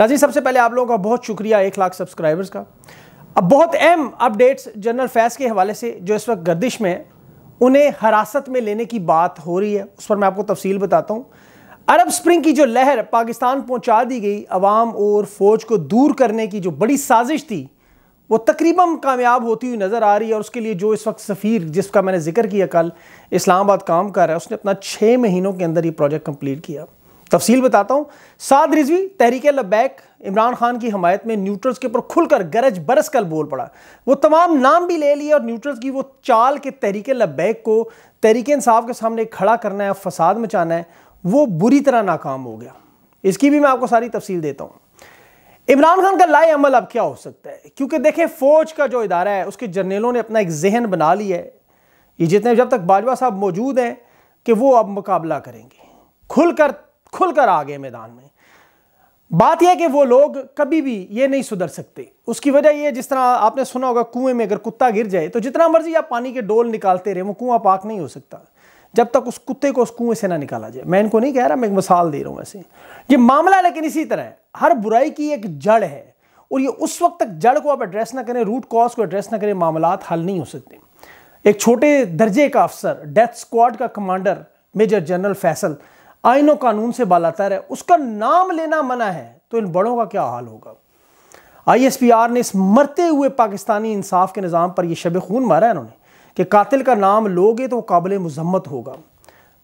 Nazi सबसे पहले आप लोगों का बहुत शुक्रिया एक लाख सब्सक्राइबर्स का अब बहुत अहम अपडेट्स जनरल फैज के हवाले से जो इस वक्त गर्दिश में है उन्हें हरासत में लेने की बात हो रही है उस पर मैं आपको तफसील बताता हूँ अरब स्प्रिंग की जो लहर पाकिस्तान पहुँचा दी गई अवाम और फ़ौज को दूर करने की जो बड़ी साजिश थी वो तकरीबन कामयाब होती हुई नज़र आ रही है और उसके लिए जो इस वक्त सफ़ीर जिसका मैंने जिक्र किया कल इस्लामाबाद काम कर रहा है उसने अपना छः महीनों के अंदर ये प्रोजेक्ट कम्प्लीट किया तफसील बताता हूँ साद रिजवी तहरीक लबैक इमरान खान की हमायत में न्यूट्रल्स के ऊपर खुलकर गरज बरस कर बोल पड़ा वो तमाम नाम भी ले लिए और न्यूट्रल्स की वो चाल के तहरीक लबैक को तहरीक इंसाफ के सामने खड़ा करना है फसाद मचाना है वो बुरी तरह नाकाम हो गया इसकी भी मैं आपको सारी तफसील देता हूँ इमरान खान का लाए अमल अब क्या हो सकता है क्योंकि देखें फौज का जो इदारा है उसके जर्नेलों ने अपना एक जहन बना लिया है ये जितने जब तक बाजवा साहब मौजूद हैं कि वो अब मुकाबला करेंगे खुलकर खुलकर आ गए मैदान में बात यह कि वो लोग कभी भी ये नहीं सुधर सकते उसकी वजह यह जिस तरह आपने सुना होगा कुएं में अगर कुत्ता गिर जाए तो जितना मर्जी आप पानी के डोल निकालते रहे वो कुआं पाक नहीं हो सकता जब तक उस कुत्ते को उस कुएं से ना निकाला जाए मैं इनको नहीं कह रहा मैं एक मिसाल दे रहा हूं ऐसे ये मामला लेकिन इसी तरह हर बुराई की एक जड़ है और ये उस वक्त तक जड़ को आप एड्रेस ना करें रूट कॉज को एड्रेस ना करें मामला हल नहीं हो सकते एक छोटे दर्जे का अफसर डेथ स्क्वाड का कमांडर मेजर जनरल फैसल आइनों कानून से बालातर है उसका नाम लेना मना है तो इन बड़ों का क्या हाल होगा आईएसपीआर ने इस मरते हुए पाकिस्तानी इंसाफ के निज़ाम पर यह शब खून मारा है इन्होंने कि कातिल का नाम लोगे तो काबिल मजम्मत होगा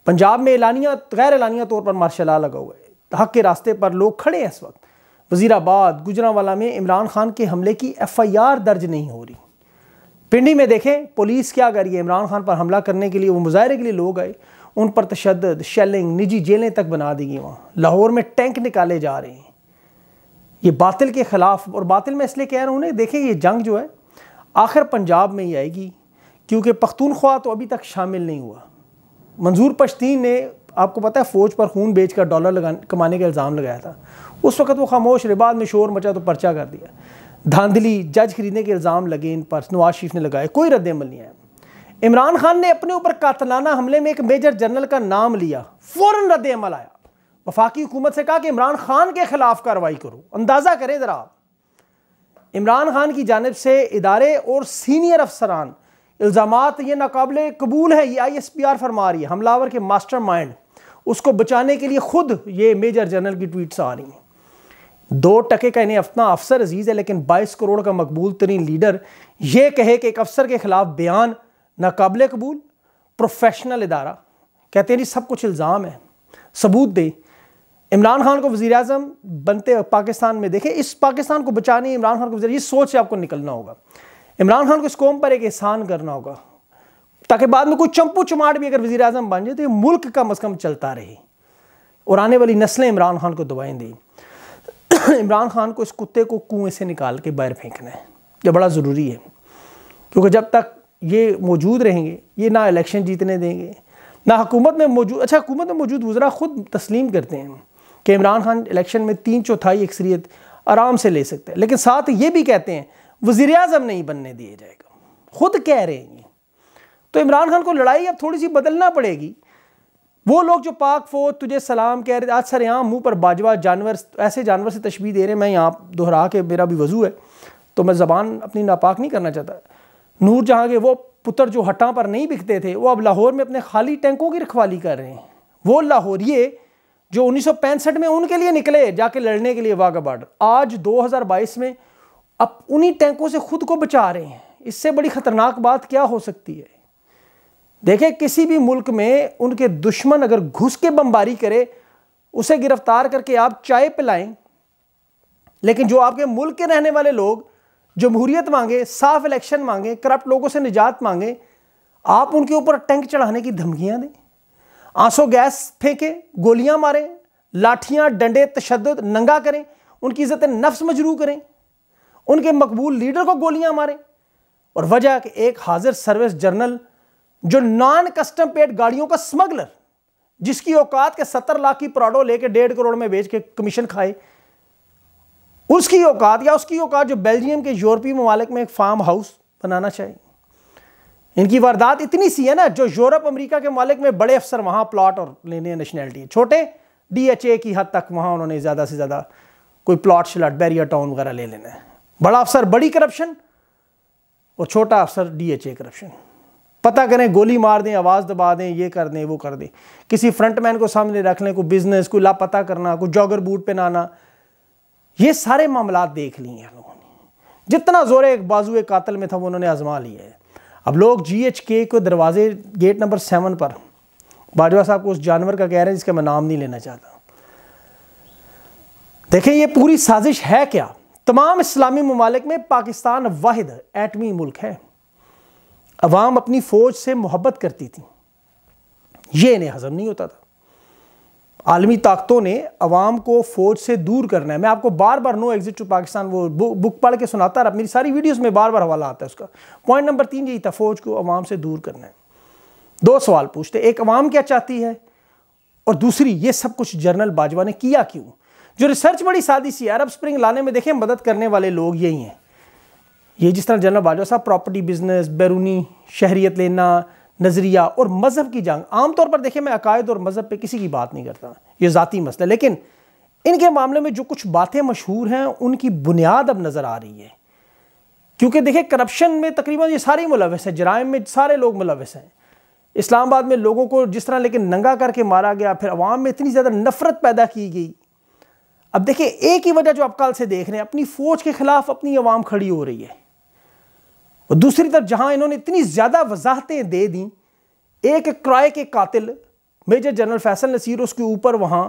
पंजाब में एलानिया गैर एलानिया तौर पर मार्शल आ लगा हुआ है हक के रास्ते पर लोग खड़े हैं इस वक्त वजीराबाद गुजरावाला में इमरान खान के हमले की एफ आई आर दर्ज नहीं हो रही पिंडी में देखें पुलिस क्या कर रही है इमरान खान पर हमला करने के लिए वो मुजाहरे के लिए लोग आए उन पर तशद शेलिंग निजी जेलें तक बना दी गई वहाँ लाहौर में टैंक निकाले जा रहे हैं ये बातिल के ख़िलाफ़ और बातिल में इसलिए कह रहा हूँ देखें ये जंग जो है आखिर पंजाब में ही आएगी क्योंकि पख्तूनख्वा तो अभी तक शामिल नहीं हुआ मंजूर पश्तीन ने आपको पता है फ़ौज पर खून बेच कर डॉलर लगा कमाने का इल्ज़ाम लगाया था उस वक्त वो खामोश रिबाद में शोर मचा तो पर्चा कर दिया धांधली जज खरीदने के इल्ज़ाम लगे इन पर नवाज शरीफ ने लगाए कोई रद्द अमल नहीं आया इमरान खान ने अपने ऊपर कातलाना हमले में एक मेजर जनरल का नाम लिया फ़ौरन रद्द अमल आया वफाकी हुकूमत से कहा कि इमरान खान के ख़िलाफ़ कार्रवाई करो अंदाज़ा करें ज़रा इमरान खान की जानब से इदारे और सीनियर अफसरान इल्ज़ाम ये नाकबिल कबूल है ये आई एस पी आर फरमा रही है हमलावर के मास्टर माइंड उसको बचाने के लिए ख़ुद ये मेजर जनरल की ट्वीट आ रही हैं दो टके का इन्हें अपना अफसर अजीज़ है लेकिन बाईस करोड़ का मकबूल तरीन लीडर यह कहे कि एक अफसर के ख़िलाफ़ बयान नाकबिल कबूल प्रोफेशनल इदारा कहते हैं जी सब कुछ इल्ज़ाम है सबूत दे इमरान खान को वजी अजम बनते पाकिस्तान में देखें इस पाकिस्तान को बचाने इमरान खान को वजी ये सोच से आपको निकलना होगा इमरान खान को इस कौम पर एक एहसान करना होगा ताकि बाद में कोई चंपू चमाट भी अगर वजी अजम बन जाए तो ये मुल्क कम अज़ कम चलता रहे और आने वाली नस्लें इमरान खान को दवाएँ दें इमरान खान को इस कुत्ते को कुएँ से निकाल के बाहर फेंकना है यह बड़ा ज़रूरी है क्योंकि जब तक ये मौजूद रहेंगे ये ना इलेक्शन जीतने देंगे ना हुकूमत में मौजूद अच्छा हुकूमत में मौजूद वजरा ख़ुद तस्लीम करते हैं कि इमरान खान इलेक्शन में तीन चौथाई अक्सरीत आराम से ले सकते हैं लेकिन साथ ये भी कहते हैं वज़ी अजम नहीं बनने दिया जाएगा ख़ुद कह रहे हैं ये तो इमरान खान को लड़ाई अब थोड़ी सी बदलना पड़ेगी वो लोग जो पाक फौज तुझे सलाम कह रहे आज सर यहाँ मुँह पर बाजवा जानवर ऐसे जानवर से तशबी दे रहे हैं मैं यहाँ दोहरा के मेरा भी वजू है तो मैं ज़बान अपनी नापाक नहीं करना चाहता नूर जहाँ के वो पुत्र जो हटा पर नहीं बिकते थे वो अब लाहौर में अपने खाली टैंकों की रखवाली कर रहे हैं वो लाहौरिए जो उन्नीस में उनके लिए निकले जाके लड़ने के लिए वाघा बॉर्डर आज 2022 में अब उन्हीं टैंकों से खुद को बचा रहे हैं इससे बड़ी ख़तरनाक बात क्या हो सकती है देखें किसी भी मुल्क में उनके दुश्मन अगर घुस के बमबारी करे उसे गिरफ्तार करके आप चाय पिलाएं लेकिन जो आपके मुल्क के रहने वाले लोग जमहूरियत मांगे साफ इलेक्शन मांगे करप्ट लोगों से निजात मांगे आप उनके ऊपर टैंक चढ़ाने की धमकियां दें आंसू गैस फेंके गोलियां मारें लाठियां डंडे तशद नंगा करें उनकी इज्जत नफ्स मजरू करें उनके मकबूल लीडर को गोलियां मारें और वजह कि एक हाजिर सर्विस जर्नल जो नॉन कस्टम पेड गाड़ियों का स्मगलर जिसकी औकात के सत्तर लाख की प्राडो लेके डेढ़ करोड़ में बेच के कमीशन खाए उसकी औकात या उसकी औकात जो बेल्जियम के यूरोपीय ममालिक में एक फार्म हाउस बनाना चाहिए इनकी वारदात इतनी सी है ना जो यूरोप अमेरिका के मालिक में बड़े अफसर वहाँ प्लाट और लेने नेशनैलिटी छोटे डीएचए की हद तक वहाँ उन्होंने ज़्यादा से ज़्यादा कोई प्लाट श्लाट बैरियर टाउन वगैरह ले लेना है बड़ा अफसर बड़ी करप्शन और छोटा अफसर डीएचए करप्शन पता करें गोली मार दें आवाज़ दबा दें ये कर दें वो कर दें किसी फ्रंटमैन को सामने रख लें कोई बिजनेस कोई लापता करना कोई जॉगर बूट पहनाना ये सारे मामला देख लिए हैं लोगों ने जितना जोर एक बाजू कातल में था वो उन्होंने आजमा लिया है अब लोग जी एच के को दरवाजे गेट नंबर सेवन पर बाजवा साहब को उस जानवर का कह रहे हैं जिसका मैं नाम नहीं लेना चाहता देखें ये पूरी साजिश है क्या तमाम इस्लामी ममालिक में पाकिस्तान वाहिद एटमी मुल्क है अवाम अपनी फ़ौज से मोहब्बत करती थी ये इन्हें हजम नहीं होता था आलमी ताकतों ने अवाम को फ़ौज से दूर करना है मैं आपको बार बार नो एग्ज़िट टू पाकिस्तान वो बुक पढ़ के सुनाता रहा मेरी सारी वीडियोस में बार बार हवाला आता है उसका पॉइंट नंबर तीन यही था फ़ौज को अवाम से दूर करना है दो सवाल पूछते एक अवाम क्या चाहती है और दूसरी ये सब कुछ जनरल बाजवा ने किया क्यों जो रिसर्च बड़ी सादी सी अरब स्प्रिंग लाने में देखें मदद करने वाले लोग यही हैं ये जिस तरह जनरल बाजवा साहब प्रॉपर्टी बिजनेस बैरूनी शहरीत लेना नज़रिया और मज़हब की जंग आमतौर पर देखिए मैं अकायद और मज़हब पर किसी की बात नहीं करता ये ज़ाती मसला लेकिन इनके मामले में जो कुछ बातें मशहूर हैं उनकी बुनियाद अब नज़र आ रही है क्योंकि देखिए करप्शन में तकरीबन ये सारे मुलविस हैं जराइम में सारे लोग मुलविस हैं इस्लामाबाद में लोगों को जिस तरह लेकिन नंगा करके मारा गया फिर अवाम में इतनी ज़्यादा नफरत पैदा की गई अब देखिए एक ही वजह जो आप कल से देख रहे हैं अपनी फ़ौज के ख़िलाफ़ अपनी आवाम खड़ी हो रही है और दूसरी तरफ जहां इन्होंने इतनी ज़्यादा वजाहतें दे दी एक क्राय के कातिल मेजर जनरल फैसल नसीर उसके ऊपर वहाँ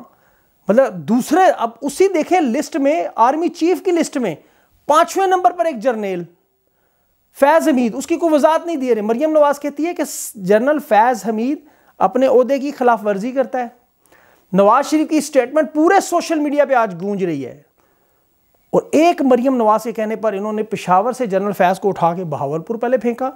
मतलब दूसरे अब उसी देखे लिस्ट में आर्मी चीफ की लिस्ट में पाँचवें नंबर पर एक जर्नेल फैज़ हमीद उसकी कोई वजाहत नहीं दे रहे मरियम नवाज कहती है कि जनरल फैज़ हमीद अपने अहदे की खिलाफ वर्जी करता है नवाज शरीफ की स्टेटमेंट पूरे सोशल मीडिया पे आज गूंज रही है और एक मरियम नवाज के कहने पर इन्होंने पिशावर से जनरल फैज़ को उठा के बहावलपुर पहले फेंका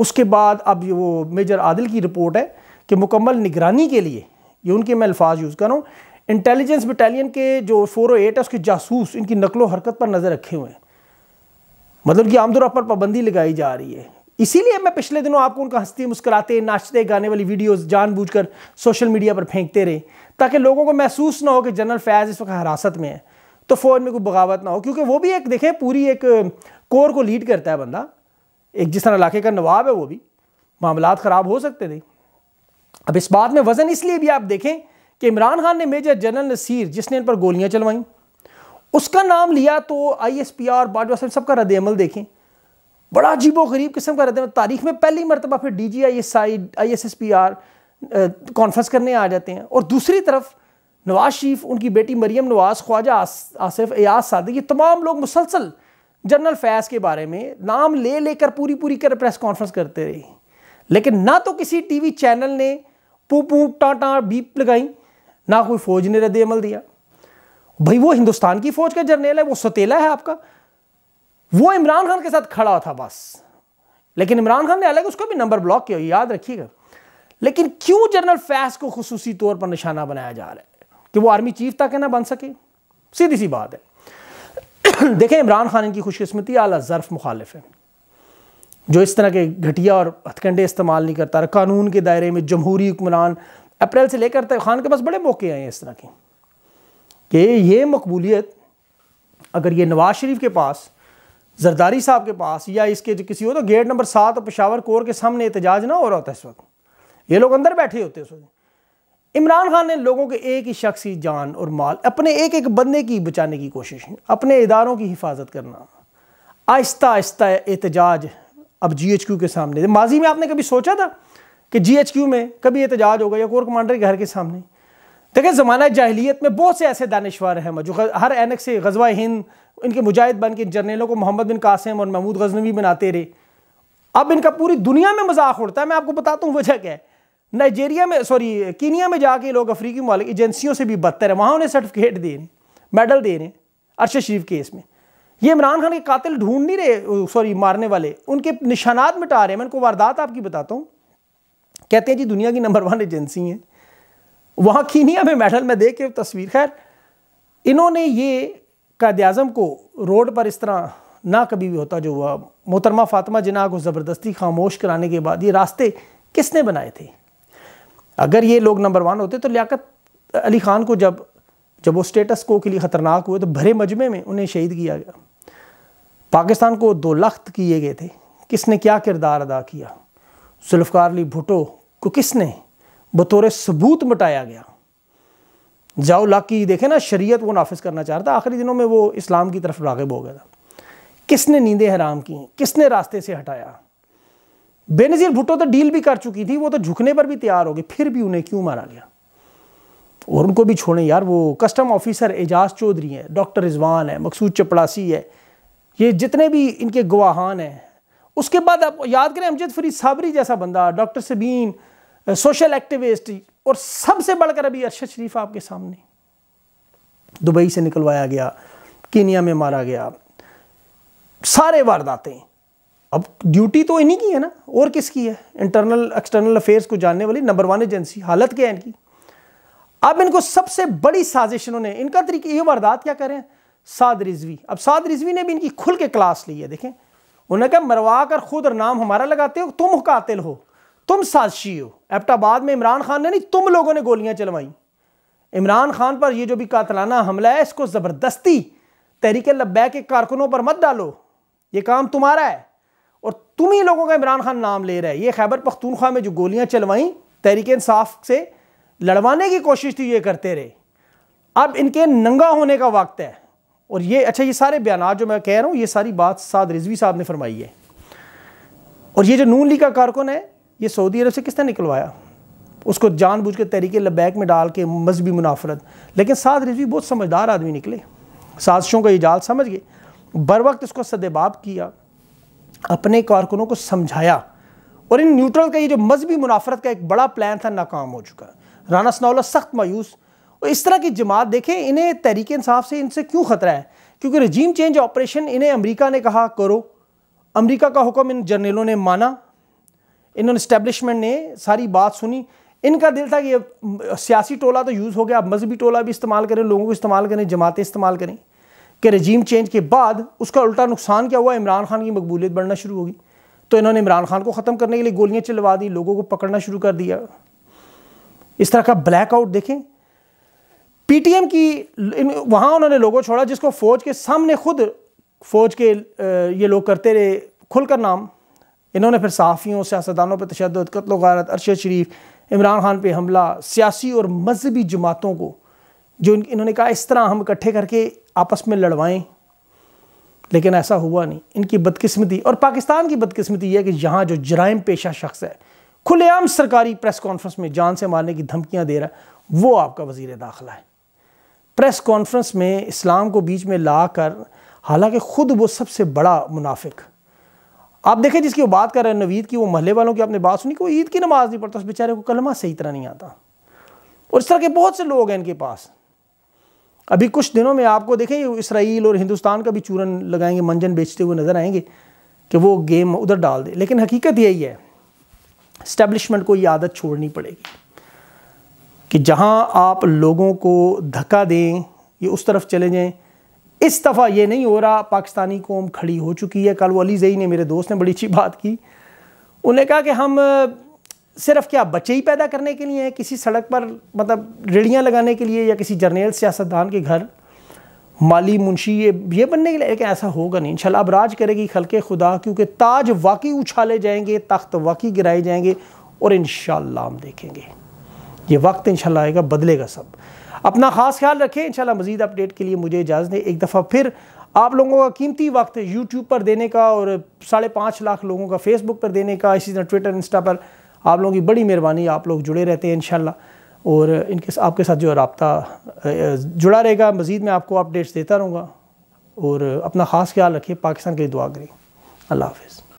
उसके बाद अब वो मेजर आदिल की रिपोर्ट है कि मुकम्मल निगरानी के लिए ये उनके मैं अल्फाज यूज़ कर रहा हूँ इंटेलिजेंस बटालियन के जो फोर एट है उसके जासूस इनकी नकलो हरकत पर नज़र रखे हुए हैं मतलब कि आमदोर पर पाबंदी लगाई जा रही है इसीलिए मैं पिछले दिनों आपको उनका हंसते मुस्कुराते नाचते गाने वाली वीडियोस जानबूझकर सोशल मीडिया पर फेंकते रहे ताकि लोगों को महसूस ना हो कि जनरल फैज़ इस वक्त हिरासत में है तो फ़ौज में कोई बगावत ना हो क्योंकि वो भी एक देखें पूरी एक कोर को लीड करता है बंदा एक जिस तरह इलाके का नवाब है वो भी मामला ख़राब हो सकते थे अब इस बात में वज़न इसलिए भी आप देखें कि इमरान खान ने मेजर जनरल नसीर जिसने इन पर गोलियां चलवाईं उसका नाम लिया तो I S P R Bajwa sahab सबका रद्द अमल देखें बड़ा अजीब गरीब किस्म का रद्द तारीख में पहली मरतबा फिर D G I S I I S S P R conference करने आ जाते हैं और दूसरी तरफ नवाज शरीफ उनकी बेटी मरियम नवाज ख्वाजा आसिफ एयाज सादिक ये तमाम लोग मुसलसल जनरल फैज़ के बारे में नाम ले लेकर पूरी पूरी कर प्रेस कॉन्फ्रेंस करते रहे लेकिन ना तो किसी टीवी चैनल ने पू पू टाटा बीप लगाई ना कोई फ़ौज ने रद्द अमल दिया भाई वो हिंदुस्तान की फ़ौज का जर्नेल है वो सतीला है आपका वो इमरान खान के साथ खड़ा था बस लेकिन इमरान खान ने अलग उसको भी नंबर ब्लॉक किया याद रखिएगा लेकिन क्यों जनरल फैस को खसूसी तौर पर निशाना बनाया जा रहा है कि वो आर्मी चीफ तक ना बन सके सीधी सी बात है देखें इमरान खान की खुशकस्मती आला ज़रफ़ मुखालिफ है जो इस तरह के घटिया और हथकंडे इस्तेमाल नहीं करता कानून के दायरे में जमहूरी हुक्मरान अप्रैल से लेकर तक खान के पास बड़े मौके आए हैं इस तरह के कि ये मकबूलियत अगर ये नवाज शरीफ के पास जरदारी साहब के पास या इसके जो किसी हो तो गेट नंबर सात और पेशावर कोर के सामने एहतजाज ना हो रहा होता है इस वक्त ये लोग अंदर बैठे होते हैं उस वक्त इमरान खान ने लोगों के एक ही शख्स की जान और माल अपने एक एक बंदे की बचाने की कोशिश अपने इदारों की हिफाजत करना आहिस्ता आहिस्ता एहतजाज अब जी एच क्यू के सामने माजी में आपने कभी सोचा था कि जी एच क्यू में कभी एहतजाज होगा या कोर कमांडर के घर के सामने देखिए ज़माना जाहलीत में बहुत से ऐसे दानश्वार हैं जो हर एनक से गजवा हिंद इनके मुजाहिद बन के जर्नलों को मोहम्मद बिन कासिम और महमूद गजनवी बनाते रहे अब इनका पूरी दुनिया में मजाक उड़ता है मैं आपको बताता हूँ वजह क्या है नाइजेरिया में सॉरी कीनिया में जाके लोग अफ्रीकी मालिक एजेंसियों से भी बदतर है वहाँ उन्हें सर्टिफिकेट दे रहे मेडल दे रहे अरशद शरीफ केस में ये इमरान खान के कातिल ढूंढ नहीं रहे सॉरी मारने वाले उनके निशानात मिटा रहे हैं मैं उनको वारदात आपकी बताता हूँ कहते हैं जी दुनिया की नंबर वन एजेंसी है वहाँ कीनिया में मेडल में दे के तस्वीर खैर इन्होंने ये कायद अजम को रोड पर इस तरह ना कभी भी होता जो हुआ मोहतरमा फातिमा जिना को ज़बरदस्ती खामोश कराने के बाद ये रास्ते किसने बनाए थे अगर ये लोग नंबर वन होते तो लियाकत अली ख़ान को जब जब वो स्टेटस को के लिए ख़तरनाक हुए तो भरे मजमे में उन्हें शहीद किया गया पाकिस्तान को दो लख्त किए गए थे किसने क्या किरदार अदा किया जुल्फकार अली भुटो को किसने बतौर सबूत मिटाया गया जाओ की देखे ना शरीयत वो नाफिज करना चाह रहा था आखिरी दिनों में वो इस्लाम की तरफ रागब हो गया था किसने नींदें हराम की किसने रास्ते से हटाया बेनजीर भुट्टो तो डील भी कर चुकी थी वो तो झुकने पर भी तैयार हो गए फिर भी उन्हें क्यों मारा गया और उनको भी छोड़ें यार वो कस्टम ऑफिसर एजाज चौधरी हैं डॉक्टर रिजवान है मकसूद चपड़ासी है ये जितने भी इनके गवाहान हैं उसके बाद आप याद करें अमजद फरीद साबरी जैसा बंदा डॉक्टर सबीन सोशल एक्टिविस्ट और सबसे बढ़कर अभी अरशद शरीफ आपके सामने दुबई से निकलवाया गया कीनिया में मारा गया सारे वारदातें अब ड्यूटी तो इन्हीं की है ना और किसकी है इंटरनल एक्सटर्नल अफेयर्स को जानने वाली नंबर वन एजेंसी हालत क्या है इनकी अब इनको सबसे बड़ी साजिश इन्होंने इनका तरीके ये वारदात क्या करें साद रिजवी अब साद रिजवी ने भी इनकी खुल के क्लास ली है देखें उन्होंने कहा मरवा कर खुद और नाम हमारा लगाते हो तुम कातिल हो तुम साजिशी हो एबटाबाद में इमरान खान ने नहीं तुम लोगों ने गोलियां चलवाई इमरान खान पर यह जो भी कातलाना हमला है इसको ज़बरदस्ती तहरीक लब्बैक के कारकुनों पर मत डालो ये काम तुम्हारा है तुम ही लोगों का इमरान खान नाम ले रहे ये खैबर पख्तूनख्वा में जो गोलियां चलवाई तहरीक इंसाफ से लड़वाने की कोशिश थी ये करते रहे अब इनके नंगा होने का वक्त है और ये अच्छा ये सारे बयान जो मैं कह रहा हूँ ये सारी बात साद रिजवी साहब ने फरमाई है और ये जो नून लीग का कारकुन है ये सऊदी अरब से किसने निकलवाया उसको जानबूझ के तरीके लबैक में डाल के मजहबी मुनाफरत लेकिन साद रिजवी बहुत समझदार आदमी निकले साजिशों का जाल समझ गए बर वक्त इसको सदेबाब किया अपने कारकुनों को समझाया और इन न्यूट्रल का ये जो मजहबी मुनाफरत का एक बड़ा प्लान था नाकाम हो चुका राना सनाउल्ला सख्त मायूस और इस तरह की जमात देखें इन्हें तहरीक इंसाफ से इनसे क्यों ख़तरा है क्योंकि रजीम चेंज ऑपरेशन इन्हें अमरीका ने कहा करो अमरीका का हुक्म इन जर्नलों ने माना इन्होंने इस्टेबलिशमेंट ने सारी बात सुनी इनका दिल था कि सियासी टोला तो यूज़ हो गया अब मजहबी टोला भी इस्तेमाल करें लोगों को इस्तेमाल करें जमातें इस्तेमाल करें कि रजीम चेंज के बाद उसका उल्टा नुकसान क्या हुआ इमरान खान की मकबूलियत बढ़ना शुरू होगी तो इन्होंने इमरान खान को ख़त्म करने के लिए गोलियाँ चलवा दी लोगों को पकड़ना शुरू कर दिया इस तरह का ब्लैकआउट देखें पीटीएम की वहाँ उन्होंने लोगों छोड़ा जिसको फ़ौज के सामने खुद फ़ौज के ये लोग करते रहे खुलकर नाम इन्होंने फिर सहाफ़ियों सियासतदानों पर तशद कत्ल गारत अरशद शरीफ इमरान खान पर हमला सियासी और मजहबी जमातों को जो इन्होंने कहा इस तरह हम इकट्ठे करके आपस में लड़वाएं लेकिन ऐसा हुआ नहीं इनकी बदकिस्मती और पाकिस्तान की बदकिस्मती है कि यहाँ जो जराइम पेशा शख्स है खुलेआम सरकारी प्रेस कॉन्फ्रेंस में जान से मारने की धमकियाँ दे रहा है वो आपका वजीर दाखिला है प्रेस कॉन्फ्रेंस में इस्लाम को बीच में ला कर हालांकि ख़ुद वो सबसे बड़ा मुनाफिक आप देखें जिसकी वो बात कर रहे हैं नवीद की वो महल्ले वालों की आपने बात सुनी कि वो ईद की नमाज़ नहीं पढ़ता उस बेचारे को कलमा सही तरह नहीं आता और इस तरह के बहुत से लोग हैं इनके पास अभी कुछ दिनों में आपको देखें इसराइल और हिंदुस्तान का भी चूरन लगाएंगे मंजन बेचते हुए नज़र आएंगे कि वो गेम उधर डाल दे लेकिन हकीकत यही है इस्टेब्लिशमेंट को ये आदत छोड़नी पड़ेगी कि जहाँ आप लोगों को धक्का दें ये उस तरफ चले जाएं इस दफ़ा ये नहीं हो रहा पाकिस्तानी कौम खड़ी हो चुकी है कल वो अली जई ने मेरे दोस्त ने बड़ी अच्छी बात की उन्हें कहा कि हम सिर्फ क्या बच्चे ही पैदा करने के लिए है किसी सड़क पर मतलब रेड़ियाँ लगाने के लिए या किसी जर्नेल सियासतदान के घर माली मुंशी ये ये बनने के लिए लेकिन ऐसा होगा नहीं इंशाल्लाह अब राज करेगी खलक खुदा क्योंकि ताज वाकई उछाले जाएंगे तख्त वाकई गिराए जाएंगे और इन हम देखेंगे ये वक्त इंशाल्लाह आएगा बदलेगा सब अपना ख़ास ख्याल रखें इन मज़ीद अपडेट के लिए मुझे इजाज़त दें एक दफ़ा फिर आप लोगों का कीमती वक्त यूट्यूब पर देने का और साढ़े पाँच लाख लोगों का फेसबुक पर देने का इसी तरह ट्विटर इंस्टा पर आप लोगों की बड़ी मेहरबानी आप लोग जुड़े रहते हैं इन और इनके आपके साथ जो रबता जुड़ा रहेगा मज़ीद मैं आपको अपडेट्स देता रहूँगा और अपना ख़ास ख्याल रखिए पाकिस्तान के लिए दुआ करें अल्लाह हाफिज़